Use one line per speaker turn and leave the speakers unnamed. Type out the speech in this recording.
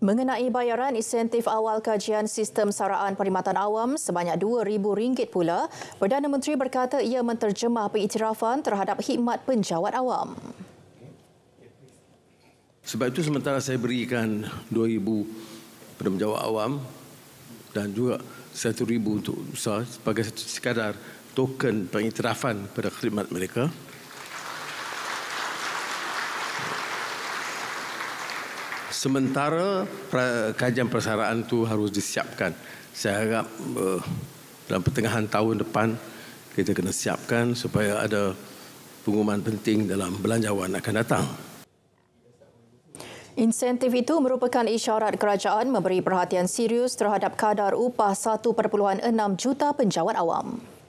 Mengenai bayaran insentif awal kajian sistem saraan perkhidmatan awam sebanyak rm ringgit pula, Perdana Menteri berkata ia menterjemah pengiktirafan terhadap khidmat penjawat awam.
Sebab itu sementara saya berikan RM2,000 kepada penjawat awam dan juga RM1,000 untuk sebagai sekadar token pengiktirafan kepada khidmat mereka. sementara pra, kajian persaraan tu harus disiapkan. Saya harap uh, dalam pertengahan tahun depan kita kena siapkan supaya ada pengumuman penting dalam belanjawan akan datang.
Insentif itu
merupakan isyarat kerajaan memberi perhatian serius terhadap kadar upah 1.6 juta penjawat awam.